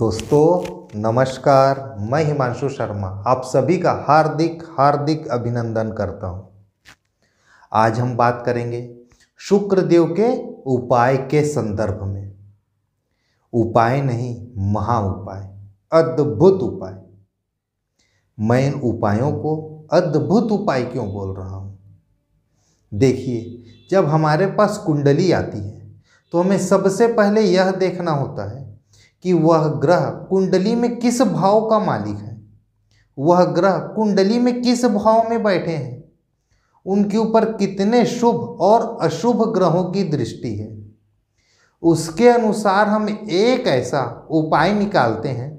दोस्तों नमस्कार मैं हिमांशु शर्मा आप सभी का हार्दिक हार्दिक अभिनंदन करता हूँ आज हम बात करेंगे शुक्रदेव के उपाय के संदर्भ में उपाय नहीं महा उपाय अद्भुत उपाय मैं इन उपायों को अद्भुत उपाय क्यों बोल रहा हूँ देखिए जब हमारे पास कुंडली आती है तो हमें सबसे पहले यह देखना होता है कि वह ग्रह कुंडली में किस भाव का मालिक है वह ग्रह कुंडली में किस भाव में बैठे हैं उनके ऊपर कितने शुभ और अशुभ ग्रहों की दृष्टि है उसके अनुसार हम एक ऐसा उपाय निकालते हैं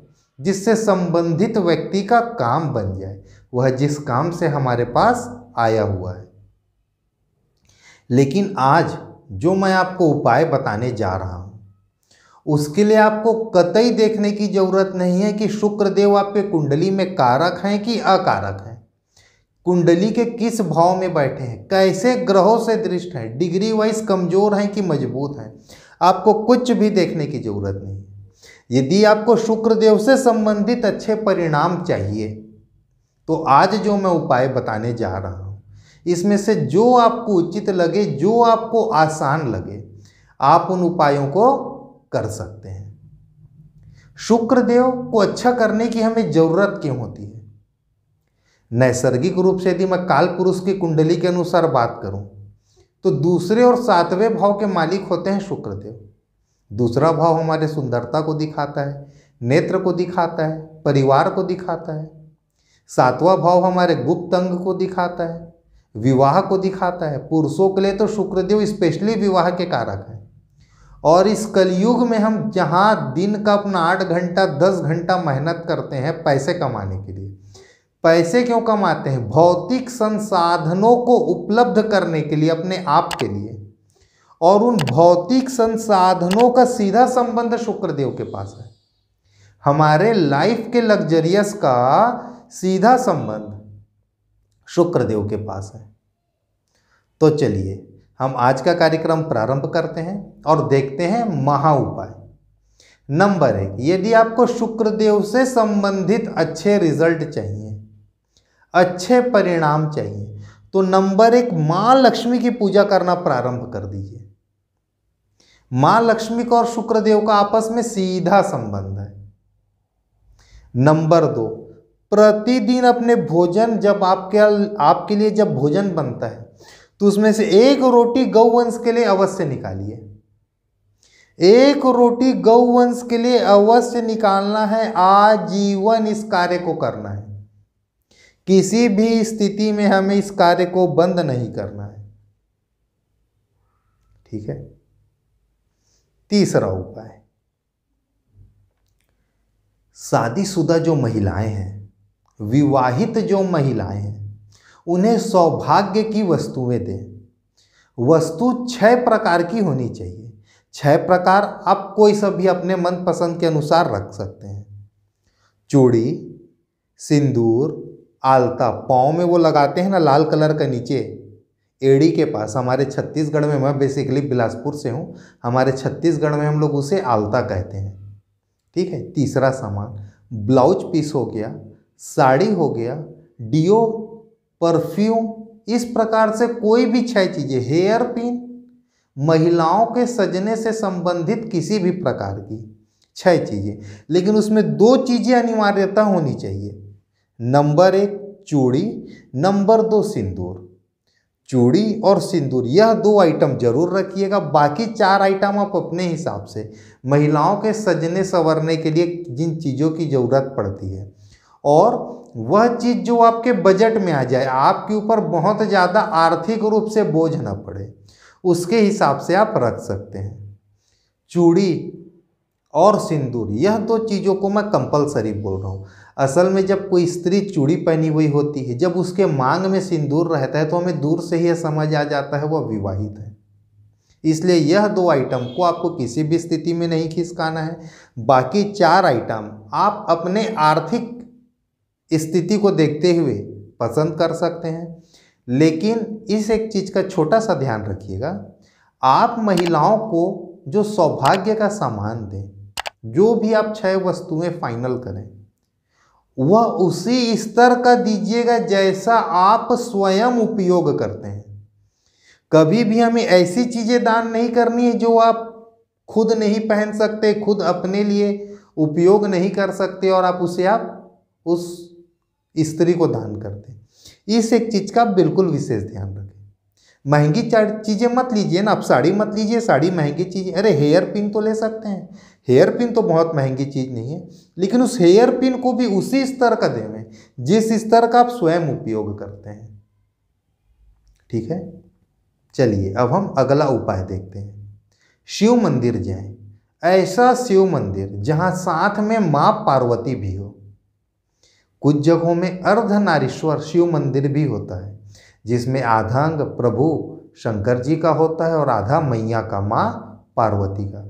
जिससे संबंधित व्यक्ति का काम बन जाए वह जिस काम से हमारे पास आया हुआ है लेकिन आज जो मैं आपको उपाय बताने जा रहा हूँ उसके लिए आपको कतई देखने की ज़रूरत नहीं है कि शुक्रदेव आपके कुंडली में कारक हैं कि अकारक हैं कुंडली के किस भाव में बैठे हैं कैसे ग्रहों से दृष्ट हैं डिग्री वाइज कमज़ोर हैं कि मजबूत हैं आपको कुछ भी देखने की ज़रूरत नहीं यदि आपको शुक्रदेव से संबंधित अच्छे परिणाम चाहिए तो आज जो मैं उपाय बताने जा रहा हूँ इसमें से जो आपको उचित लगे जो आपको आसान लगे आप उन उपायों को कर सकते हैं शुक्रदेव को अच्छा करने की हमें ज़रूरत क्यों होती है नैसर्गिक रूप से यदि मैं काल पुरुष की कुंडली के अनुसार बात करूं तो दूसरे और सातवें भाव के मालिक होते हैं शुक्रदेव दूसरा भाव हमारे सुंदरता को दिखाता है नेत्र को दिखाता है परिवार को दिखाता है सातवा भाव हमारे गुप्त अंग को दिखाता है विवाह को दिखाता है पुरुषों के लिए तो शुक्रदेव स्पेशली विवाह के कारक है और इस कलयुग में हम जहाँ दिन का अपना आठ घंटा दस घंटा मेहनत करते हैं पैसे कमाने के लिए पैसे क्यों कमाते हैं भौतिक संसाधनों को उपलब्ध करने के लिए अपने आप के लिए और उन भौतिक संसाधनों का सीधा संबंध शुक्रदेव के पास है हमारे लाइफ के लग्जरियस का सीधा संबंध शुक्रदेव के पास है तो चलिए हम आज का कार्यक्रम प्रारंभ करते हैं और देखते हैं महा उपाय नंबर एक यदि आपको शुक्रदेव से संबंधित अच्छे रिजल्ट चाहिए अच्छे परिणाम चाहिए तो नंबर एक माँ लक्ष्मी की पूजा करना प्रारंभ कर दीजिए माँ लक्ष्मी का और शुक्रदेव का आपस में सीधा संबंध है नंबर दो प्रतिदिन अपने भोजन जब आपके आपके लिए जब भोजन बनता है तो उसमें से एक रोटी गौवंश के लिए अवश्य निकालिए एक रोटी गौवंश के लिए अवश्य निकालना है आजीवन इस कार्य को करना है किसी भी स्थिति में हमें इस कार्य को बंद नहीं करना है ठीक है तीसरा उपाय शादीशुदा जो महिलाएं हैं विवाहित जो महिलाएं हैं उन्हें सौभाग्य की वस्तुएं दें वस्तु छह प्रकार की होनी चाहिए छह प्रकार आप कोई सा भी अपने मनपसंद के अनुसार रख सकते हैं चूड़ी सिंदूर आलता पाँव में वो लगाते हैं ना लाल कलर का नीचे एड़ी के पास हमारे छत्तीसगढ़ में मैं बेसिकली बिलासपुर से हूँ हमारे छत्तीसगढ़ में हम लोग उसे आलता कहते हैं ठीक है तीसरा सामान ब्लाउज पीस हो गया साड़ी हो गया डियो परफ्यूम इस प्रकार से कोई भी छह चीज़ें हेयर पिन महिलाओं के सजने से संबंधित किसी भी प्रकार की छह चीज़ें लेकिन उसमें दो चीज़ें अनिवार्यता होनी चाहिए नंबर एक चूड़ी नंबर दो सिंदूर चूड़ी और सिंदूर यह दो आइटम जरूर रखिएगा बाकी चार आइटम आप अपने हिसाब से महिलाओं के सजने संवरने के लिए जिन चीज़ों की ज़रूरत पड़ती है और वह चीज़ जो आपके बजट में आ जाए आपके ऊपर बहुत ज़्यादा आर्थिक रूप से बोझ ना पड़े उसके हिसाब से आप रख सकते हैं चूड़ी और सिंदूर यह दो चीज़ों को मैं कंपलसरी बोल रहा हूँ असल में जब कोई स्त्री चूड़ी पहनी हुई होती है जब उसके मांग में सिंदूर रहता है तो हमें दूर से ही यह समझ आ जाता है वह विवाहित है इसलिए यह दो आइटम को आपको किसी भी स्थिति में नहीं खिसकाना है बाकी चार आइटम आप अपने आर्थिक स्थिति को देखते हुए पसंद कर सकते हैं लेकिन इस एक चीज़ का छोटा सा ध्यान रखिएगा आप महिलाओं को जो सौभाग्य का सामान दें जो भी आप छह वस्तुएं फाइनल करें वह उसी स्तर का दीजिएगा जैसा आप स्वयं उपयोग करते हैं कभी भी हमें ऐसी चीज़ें दान नहीं करनी है जो आप खुद नहीं पहन सकते खुद अपने लिए उपयोग नहीं कर सकते और आप उसे आप उस स्त्री को दान करते हैं इस एक चीज़ का बिल्कुल विशेष ध्यान रखें महंगी चीज़ें मत लीजिए ना आप साड़ी मत लीजिए साड़ी महंगी चीज़ अरे हेयर पिन तो ले सकते हैं हेयर पिन तो बहुत महंगी चीज़ नहीं है लेकिन उस हेयर पिन को भी उसी स्तर का देवें जिस स्तर का आप स्वयं उपयोग करते हैं ठीक है चलिए अब हम अगला उपाय देखते हैं शिव मंदिर जाएं ऐसा शिव मंदिर जहां साथ में माँ पार्वती भी हो कुछ जगहों में अर्धनारीश्वर शिव मंदिर भी होता है जिसमें आधा अंग प्रभु शंकर जी का होता है और आधा मैया का माँ पार्वती का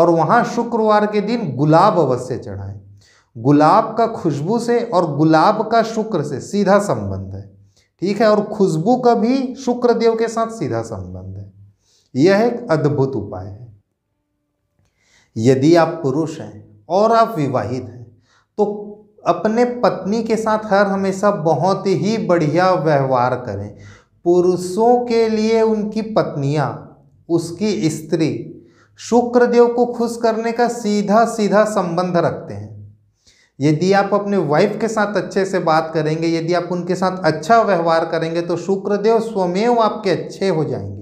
और वहाँ शुक्रवार के दिन गुलाब अवश्य चढ़ाएं गुलाब का खुशबू से और गुलाब का शुक्र से सीधा संबंध है ठीक है और खुशबू का भी शुक्र देव के साथ सीधा संबंध है यह एक अद्भुत उपाय है यदि आप पुरुष हैं और आप विवाहित हैं तो अपने पत्नी के साथ हर हमेशा बहुत ही बढ़िया व्यवहार करें पुरुषों के लिए उनकी पत्नियाँ उसकी स्त्री शुक्रदेव को खुश करने का सीधा सीधा संबंध रखते हैं यदि आप अपने वाइफ के साथ अच्छे से बात करेंगे यदि आप उनके साथ अच्छा व्यवहार करेंगे तो शुक्रदेव स्वमेव आपके अच्छे हो जाएंगे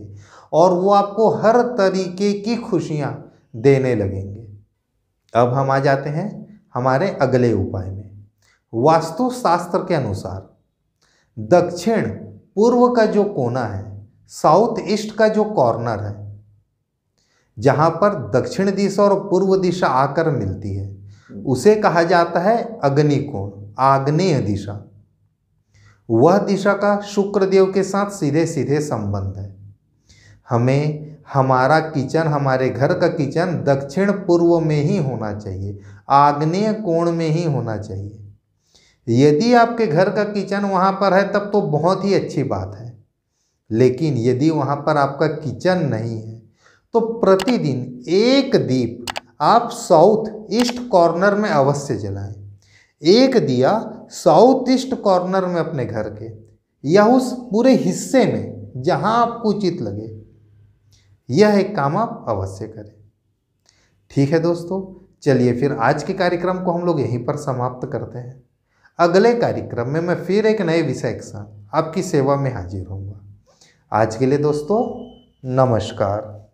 और वो आपको हर तरीके की खुशियाँ देने लगेंगे अब हम आ जाते हैं हमारे अगले उपाय में वास्तुशास्त्र के अनुसार दक्षिण पूर्व का जो कोना है साउथ ईस्ट का जो कॉर्नर है जहां पर दक्षिण दिशा और पूर्व दिशा आकर मिलती है उसे कहा जाता है अग्निकोण आग्नेय दिशा वह दिशा का शुक्र देव के साथ सीधे सीधे संबंध है हमें हमारा किचन हमारे घर का किचन दक्षिण पूर्व में ही होना चाहिए आग्नेय कोण में ही होना चाहिए यदि आपके घर का किचन वहाँ पर है तब तो बहुत ही अच्छी बात है लेकिन यदि वहाँ पर आपका किचन नहीं है तो प्रतिदिन एक दीप आप साउथ ईस्ट कॉर्नर में अवश्य जलाएं एक दिया साउथ ईस्ट कॉर्नर में अपने घर के या उस पूरे हिस्से में जहाँ आपको उचित लगे यह एक काम आप अवश्य करें ठीक है दोस्तों चलिए फिर आज के कार्यक्रम को हम लोग यहीं पर समाप्त करते हैं अगले कार्यक्रम में मैं फिर एक नए विषय के साथ आपकी सेवा में हाजिर होऊंगा आज के लिए दोस्तों नमस्कार